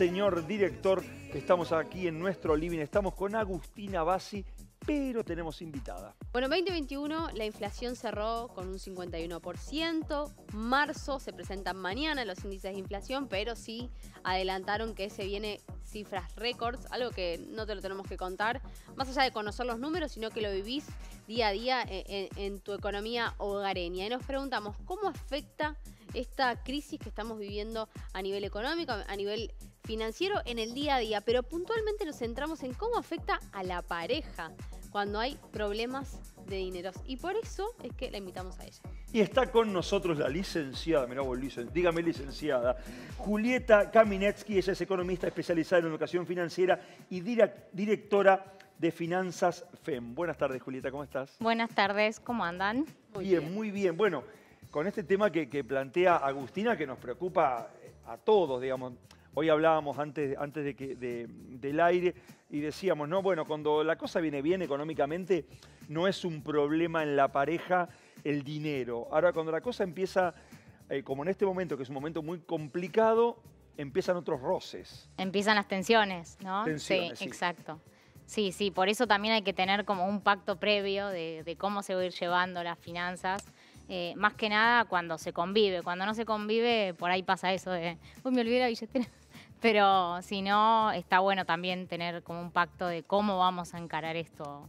señor director estamos aquí en nuestro living. Estamos con Agustina Bassi, pero tenemos invitada. Bueno, 2021 la inflación cerró con un 51%. Marzo se presentan mañana los índices de inflación, pero sí adelantaron que se viene cifras récords, algo que no te lo tenemos que contar, más allá de conocer los números, sino que lo vivís día a día eh, eh, en tu economía hogareña. Y nos preguntamos, ¿cómo afecta esta crisis que estamos viviendo a nivel económico, a nivel financiero en el día a día, pero puntualmente nos centramos en cómo afecta a la pareja cuando hay problemas de dineros. Y por eso es que la invitamos a ella. Y está con nosotros la licenciada, mirá vos, licen, dígame licenciada, Julieta Kaminetsky, ella es economista especializada en educación financiera y directora de Finanzas FEM. Buenas tardes, Julieta, ¿cómo estás? Buenas tardes, ¿cómo andan? bien, muy bien. Bueno, con este tema que, plantea Agustina, que nos preocupa eh, a todos, digamos. Hoy hablábamos antes, antes de del aire y decíamos, no, bueno, cuando la cosa viene bien económicamente, no es un problema en la pareja el dinero. Ahora, cuando la cosa empieza, eh, como en este momento, que es un momento muy complicado, empiezan otros roces. Empiezan las tensiones, ¿no? Tensiones, sí, exacto. Sí, sí, por eso también hay que tener como un pacto previo de, de cómo se va a ir llevando las finanzas eh, más que nada cuando se convive. Cuando no se convive, por ahí pasa eso de, uy, me olvidé la billetera. Pero si no, está bueno también tener como un pacto de cómo vamos a encarar esto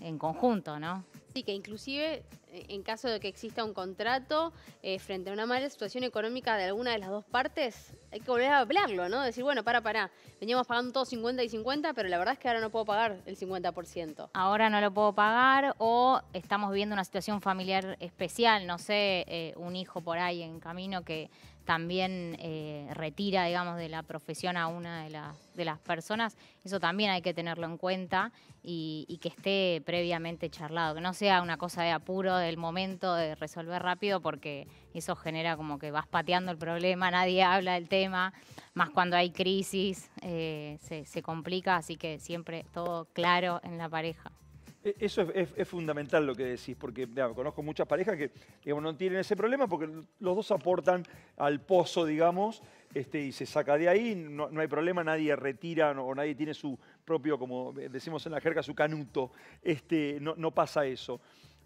en conjunto, ¿no? Sí, que inclusive eh, en caso de que exista un contrato eh, frente a una mala situación económica de alguna de las dos partes, hay que volver a hablarlo, ¿no? Decir, bueno, para, para, veníamos pagando todos 50 y 50, pero la verdad es que ahora no puedo pagar el 50%. Ahora no lo puedo pagar o estamos viviendo una situación familiar especial, no sé, eh, un hijo por ahí en camino que también eh, retira, digamos, de la profesión a una de, las de, las personas, eso también hay que tenerlo en cuenta y, que esté previamente charlado, que no sea una cosa de apuro del momento, de resolver rápido, porque eso genera como que vas pateando el problema, nadie habla del tema, más cuando hay crisis, eh, se, se complica, así que siempre todo claro en la pareja. E, eso es, fundamental lo que decís, porque conozco muchas parejas que no tienen ese problema porque los dos aportan al pozo, digamos, este, y se saca de ahí, no, hay problema, nadie retira o nadie tiene su propio, como decimos en la jerga, su canuto. Este, no, pasa eso.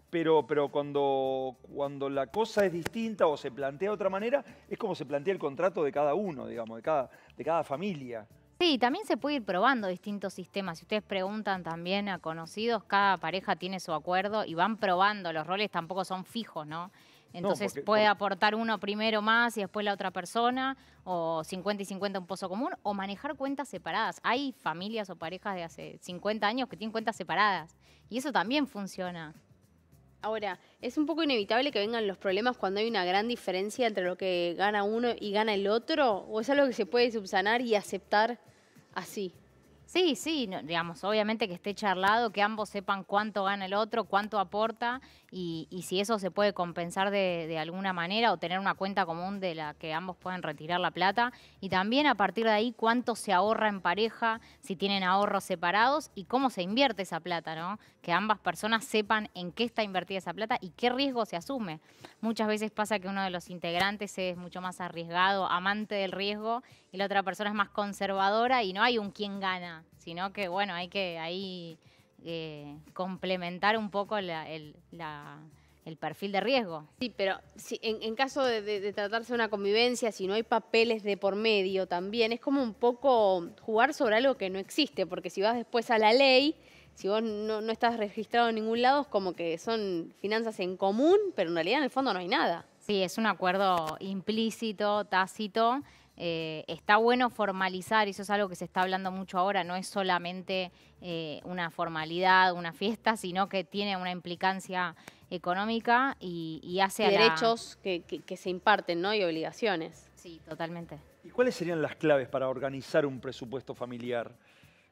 Pero, pero, cuando, cuando la cosa es distinta o se plantea de otra manera, es como se plantea el contrato de cada uno, digamos, de cada, de cada familia. Sí, también se puede ir probando distintos sistemas. Si ustedes preguntan también a conocidos, cada pareja tiene su acuerdo y van probando. Los roles tampoco son fijos, ¿no? Entonces puede aportar uno primero más y después la otra persona, o 50 y 50 un pozo común, o manejar cuentas separadas. Hay familias o parejas de hace 50 años que tienen cuentas separadas y eso también funciona. Ahora, es un poco inevitable que vengan los problemas cuando hay una gran diferencia entre lo que gana uno y gana el otro, o es algo que se puede subsanar y aceptar así. Sí, sí, no, digamos, obviamente que esté charlado, que ambos sepan cuánto gana el otro, cuánto aporta y, si eso se puede compensar de, de, alguna manera o tener una cuenta común de la que ambos puedan retirar la plata. Y también a partir de ahí cuánto se ahorra en pareja, si tienen ahorros separados y cómo se invierte esa plata, ¿no? Que ambas personas sepan en qué está invertida esa plata y qué riesgo se asume. Muchas veces pasa que uno de los integrantes es mucho más arriesgado, amante del riesgo, y la otra persona es más conservadora y no hay un quién gana sino que bueno, hay que ahí eh, complementar un poco el, perfil de riesgo. Sí, pero si, en, caso de, tratarse de una convivencia, si no hay papeles de por medio también, es como un poco jugar sobre algo que no existe, porque si vas después a la ley, si vos no, no estás registrado en ningún lado, es como que son finanzas en común, pero en realidad en el fondo no hay nada. Sí, es un acuerdo implícito, tácito, eh, está bueno formalizar, eso es algo que se está hablando mucho ahora, no es solamente eh, una formalidad, una fiesta, sino que tiene una implicancia económica y, hace... derechos que, que, se imparten, ¿no? Y obligaciones. Sí, totalmente. ¿Y cuáles serían las claves para organizar un presupuesto familiar?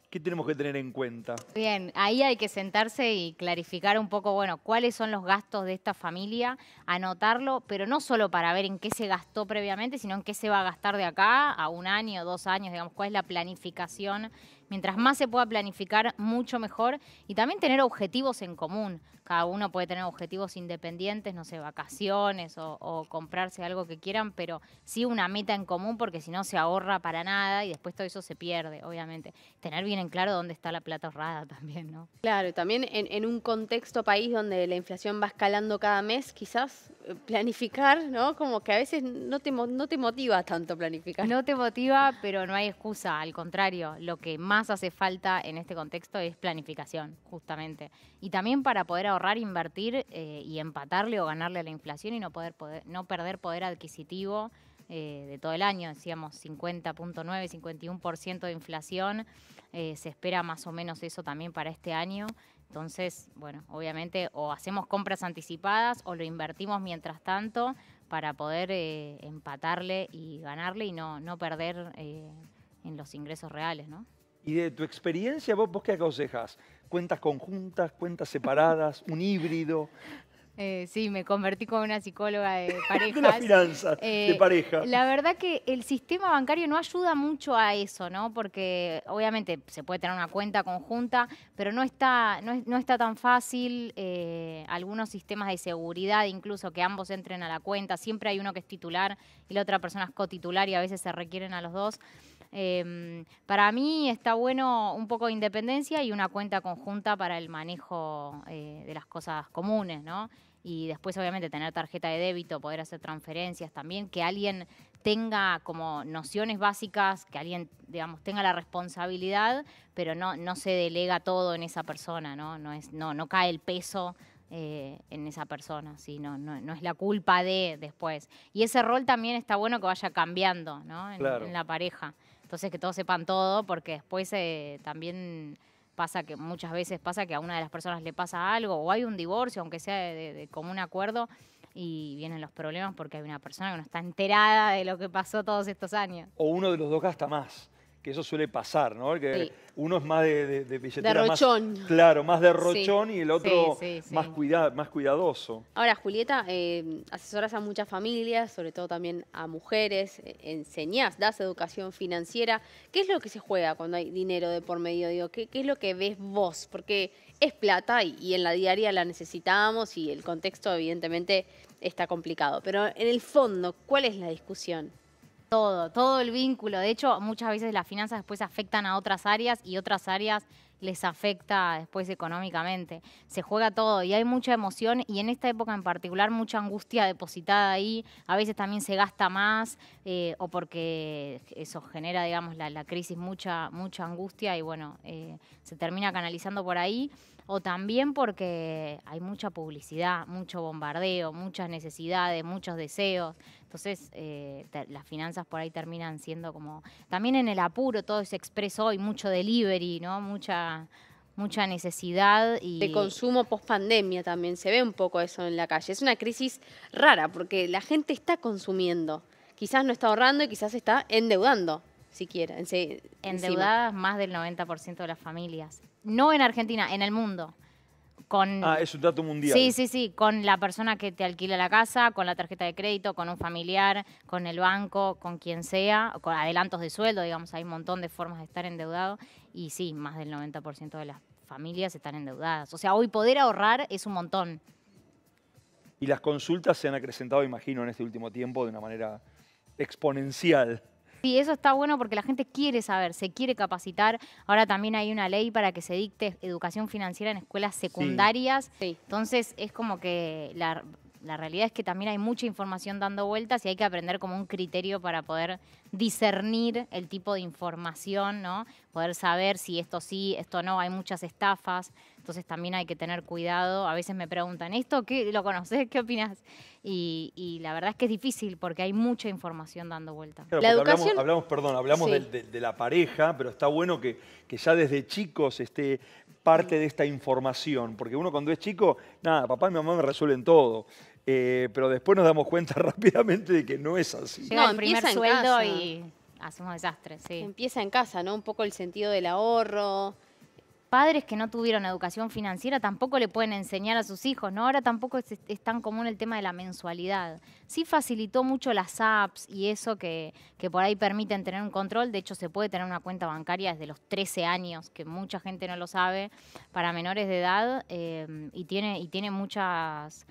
¿Qué tenemos que tener en cuenta? Bien, ahí hay que sentarse y clarificar un poco, bueno, cuáles son los gastos de esta familia, anotarlo, pero no solo para ver en qué se gastó previamente, sino en qué se va a gastar de acá a un año, dos años, digamos, cuál es la planificación. Mientras más se pueda planificar, mucho mejor. Y también tener objetivos en común. Cada uno puede tener objetivos independientes, no sé, vacaciones o, comprarse algo que quieran, pero sí una meta en común porque si no se ahorra para nada y después todo eso se pierde, obviamente. Tener bien en claro dónde está la plata ahorrada también, ¿no? Claro, también en, un contexto país donde la inflación va escalando cada mes, quizás eh, planificar, ¿no? Como que a veces no te, no te motiva tanto planificar. No te motiva, pero no hay excusa, al contrario, lo que más hace falta en este contexto es planificación, justamente. Y también para poder ahorrar ahorrar, invertir eh, y empatarle o ganarle a la inflación y no, poder, no perder poder adquisitivo eh, de todo el año. Decíamos 50.9, 51% de inflación. Eh, se espera más o menos eso también para este año. Entonces, bueno, obviamente o hacemos compras anticipadas o lo invertimos mientras tanto para poder empatarle y ganarle y no, no perder en los ingresos reales, ¿no? Y de tu experiencia, vos, vos qué aconsejas? ¿Cuentas conjuntas, cuentas separadas, un híbrido? Eh, sí, me convertí como una psicóloga de parejas. de las finanzas, de eh, pareja. La verdad que el sistema bancario no ayuda mucho a eso, ¿no? Porque obviamente se puede tener una cuenta conjunta, pero no está, no, no está tan fácil. Eh, algunos sistemas de seguridad, incluso que ambos entren a la cuenta, siempre hay uno que es titular y la otra persona es cotitular y a veces se requieren a los dos. Em, para mí está bueno un poco de independencia y una cuenta conjunta para el manejo eh, de las cosas comunes, ¿no? Y después, obviamente, tener tarjeta de débito, poder hacer transferencias también, que alguien tenga como nociones básicas, que alguien, digamos, tenga la responsabilidad, pero no, no se delega todo en esa persona, ¿no? No, es, no, no cae el peso eh, en esa persona, ¿sí? no, es la culpa de después. Y ese rol también está bueno que vaya cambiando ¿no? en la pareja. Entonces que todos sepan todo, porque después eh, también pasa que muchas veces pasa que a una de las personas le pasa algo o hay un divorcio, aunque sea de, de común acuerdo, y vienen los problemas porque hay una persona que no está enterada de lo que pasó todos estos años. O uno de los dos gasta más eso suele pasar, ¿no? Que uno es más de, de, de billetera. Más, claro, más de rochón y el otro Más, más cuidadoso. Ahora, Julieta, eh, asesoras a muchas familias, sobre todo también a mujeres, eh, ¿Enseñas, das educación financiera. ¿Qué es lo que se juega cuando hay dinero de por medio? ¿qué, es lo que ves vos? Porque es plata y en la diaria la necesitamos y el contexto evidentemente está complicado. Pero en el fondo, ¿cuál es la discusión? Todo, todo el vínculo. De hecho, muchas veces las finanzas después afectan a otras áreas y otras áreas les afecta después económicamente. Se juega todo y hay mucha emoción y en esta época en particular mucha angustia depositada ahí. A veces también se gasta más eh, o porque eso genera, digamos, la, crisis mucha, mucha angustia y bueno, eh, se termina canalizando por ahí. O también porque hay mucha publicidad, mucho bombardeo, muchas necesidades, muchos deseos. Entonces, eh, las finanzas por ahí terminan siendo como... También en el apuro todo es expreso y mucho delivery, ¿no? Mucha mucha necesidad y de consumo post pandemia también se ve un poco eso en la calle. Es una crisis rara porque la gente está consumiendo, quizás no está ahorrando y quizás está endeudando siquiera. Endeudadas más del 90% de las familias. No en Argentina, en el mundo. Ah, es un dato mundial. Sí, sí, sí, con la persona que te alquila la casa, con la tarjeta de crédito, con un familiar, con el banco, con quien sea, con adelantos de sueldo, digamos, hay un montón de formas de estar endeudado y sí, más del 90% de las familias están endeudadas. O sea, hoy poder ahorrar es un montón. Y las consultas se han acrecentado, imagino, en este último tiempo de una manera exponencial. Sí, eso está bueno porque la gente quiere saber, se quiere capacitar. Ahora también hay una ley para que se dicte educación financiera en escuelas secundarias. Entonces es como que la, la realidad es que también hay mucha información dando vueltas y hay que aprender como un criterio para poder discernir el tipo de información, ¿no? Poder saber si esto sí, esto no, hay muchas estafas entonces también hay que tener cuidado. A veces me preguntan, ¿esto qué? ¿Lo conoces? ¿Qué opinas? Y, la verdad es que es difícil porque hay mucha información dando vuelta. hablamos, perdón, hablamos de, la pareja, pero está bueno que, ya desde chicos esté parte de esta información, porque uno cuando es chico, nada, papá y mamá me resuelven todo. Eh, pero después nos damos cuenta rápidamente de que no es así. no, primer sueldo y hacemos desastres, Empieza en casa, ¿no? Un poco el sentido del ahorro, padres que no tuvieron educación financiera tampoco le pueden enseñar a sus hijos, ¿no? Ahora tampoco es, tan común el tema de la mensualidad. Sí facilitó mucho las apps y eso que, por ahí permiten tener un control. De hecho, se puede tener una cuenta bancaria desde los 13 años, que mucha gente no lo sabe, para menores de edad em, y, tiene, y tiene muchas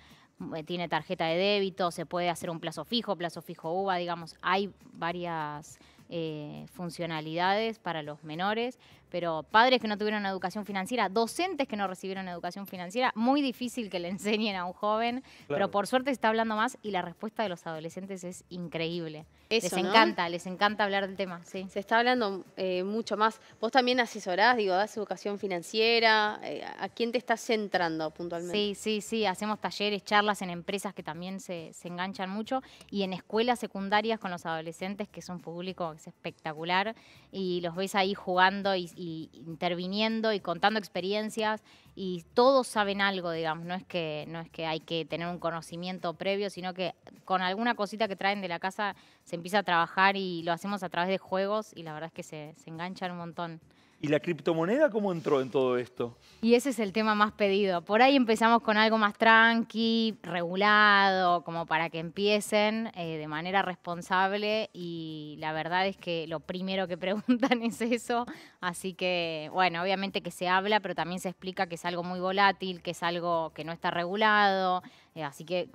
eh, tiene tarjeta de débito, se puede hacer un plazo fijo, plazo fijo UVA, digamos, hay varias eh, funcionalidades para los menores pero padres que no tuvieron educación financiera, docentes que no recibieron educación financiera, muy difícil que le enseñen a un joven, pero por suerte se está hablando más y la respuesta de los adolescentes es increíble. les encanta, les encanta hablar del tema. Se está hablando eh, mucho más. Vos también asesorás, digo, das educación financiera, eh, ¿a quién te estás centrando puntualmente? Sí, sí, sí, hacemos talleres, charlas en empresas que también se, enganchan mucho y en escuelas secundarias con los adolescentes, que es un público espectacular y los ves ahí jugando y y interviniendo y contando experiencias y todos saben algo, digamos, no es que no es que hay que tener un conocimiento previo, sino que con alguna cosita que traen de la casa se empieza a trabajar y lo hacemos a través de juegos y la verdad es que se, se enganchan un montón. ¿Y la criptomoneda cómo entró en todo esto? Y ese es el tema más pedido. Por ahí empezamos con algo más tranqui, regulado, como para que empiecen eh, de manera responsable y la verdad es que lo primero que preguntan es eso. Así que, bueno, obviamente que se habla, pero también se explica que es algo muy volátil, que es algo que no está regulado. Eh, así que,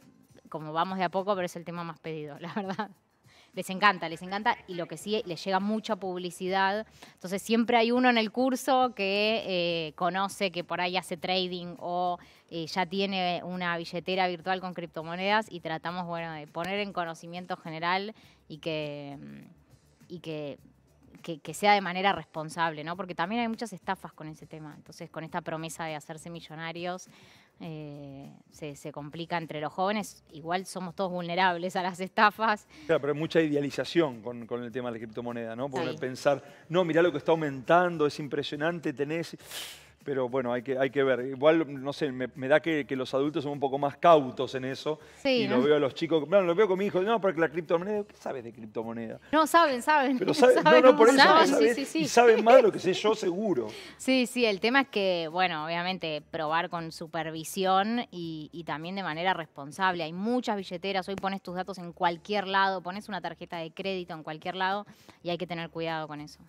como vamos de a poco, pero es el tema más pedido, la verdad les encanta, les encanta y lo que sí, les llega mucha publicidad. Entonces siempre hay uno en el curso que eh, conoce que por ahí hace trading o eh, ya tiene una billetera virtual con criptomonedas y tratamos, bueno, de poner en conocimiento general y que, mm, y que que, sea de manera responsable, ¿no? Porque también hay muchas estafas con ese tema. Entonces, con esta promesa de hacerse millonarios, eh, se, complica entre los jóvenes. Igual somos todos vulnerables a las estafas. Claro, pero hay mucha idealización con, el tema de la criptomoneda, ¿no? Porque pensar, no, mirá lo que está aumentando, es impresionante, tenés pero bueno, hay que, hay que ver. Igual, no sé, me, da que, los adultos son un poco más cautos en eso. y lo ¿eh? veo a los chicos, bueno, lo veo con mi hijo, no, porque la criptomoneda, ¿qué sabes de criptomoneda? No, saben, saben. Pero saben, no, no, por eso saben, saben más de lo que sé yo seguro. Sí, sí, el tema es que, bueno, obviamente, probar con supervisión y también de manera responsable. Hay muchas billeteras, hoy pones tus datos en cualquier lado, pones una tarjeta de crédito en cualquier lado y hay que tener cuidado con eso.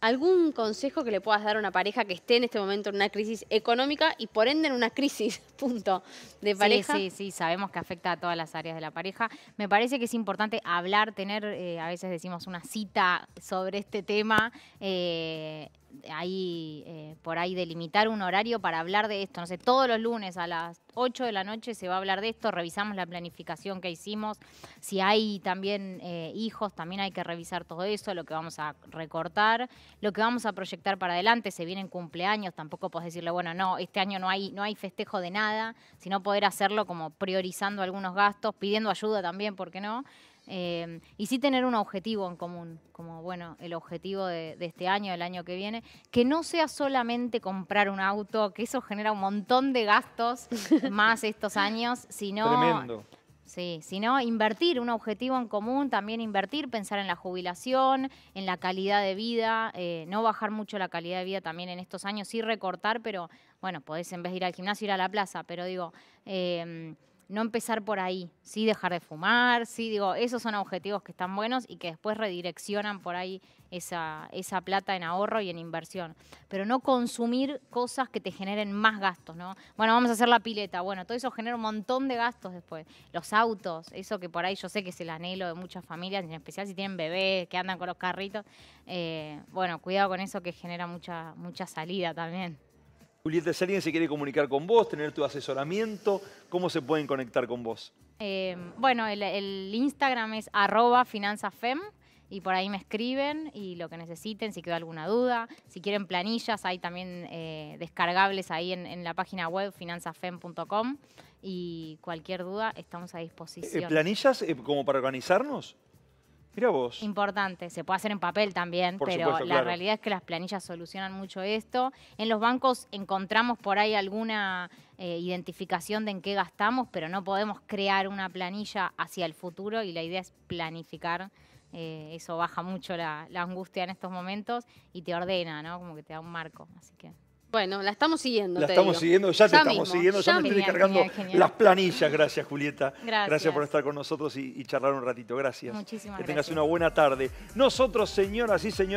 ¿Algún consejo que le puedas dar a una pareja que esté en este momento en una crisis económica y por ende en una crisis, punto, de pareja? Sí, sí, sí, sabemos que afecta a todas las áreas de la pareja. Me parece que es importante hablar, tener, eh, a veces decimos una cita sobre este tema. Eh, ahí, eh, por ahí delimitar un horario para hablar de esto. No sé, todos los lunes a las 8 de la noche se va a hablar de esto, revisamos la planificación que hicimos. Si hay también eh, hijos, también hay que revisar todo eso, lo que vamos a recortar, lo que vamos a proyectar para adelante. Se vienen cumpleaños, tampoco podés decirle, bueno, no, este año no hay, no hay festejo de nada, sino poder hacerlo como priorizando algunos gastos, pidiendo ayuda también, ¿por qué no? Em, y sí tener un objetivo en común, como bueno, el objetivo de, este año, del año que viene, que no sea solamente comprar un auto, que eso genera un montón de gastos más estos años, sino... Tremendo. Sí, sino invertir, un objetivo en común, también invertir, pensar en la jubilación, en la calidad de vida, eh, no bajar mucho la calidad de vida también en estos años, sí recortar, pero bueno, podés en vez de ir al gimnasio ir a la plaza, pero digo, eh, no empezar por ahí, sí dejar de fumar, sí digo, esos son objetivos que están buenos y que después redireccionan por ahí esa, esa plata en ahorro y en inversión. Pero no consumir cosas que te generen más gastos, ¿no? Bueno, vamos a hacer la pileta, bueno, todo eso genera un montón de gastos después. Los autos, eso que por ahí yo sé que es el anhelo de muchas familias, en especial si tienen bebés, que andan con los carritos. Eh, bueno, cuidado con eso que genera mucha, mucha salida también. Julieta, si alguien se quiere comunicar con vos, tener tu asesoramiento, ¿cómo se pueden conectar con vos? Eh, bueno, el, Instagram es arroba finanzafem y por ahí me escriben y lo que necesiten, si quedó alguna duda. Si quieren planillas, hay también eh, descargables ahí en, la página web finanzafem.com y cualquier duda estamos a eh, disposición. ¿Planillas como para organizarnos? Importante, se puede hacer en papel también, pero la realidad es que las planillas solucionan mucho esto. En los bancos encontramos por ahí alguna eh, identificación de en qué gastamos, pero no podemos crear una planilla hacia el futuro y la idea es planificar. Eh, eso baja mucho la, la angustia en estos momentos y te ordena, ¿no? Como que te da un marco. Así que bueno, la estamos siguiendo. La estamos siguiendo, ya, te estamos siguiendo, ya, me estoy descargando las planillas. Gracias, Julieta. Gracias. gracias por estar con nosotros y, charlar un ratito. Gracias. Muchísimas que tengas una buena tarde. Nosotros, señoras y señores.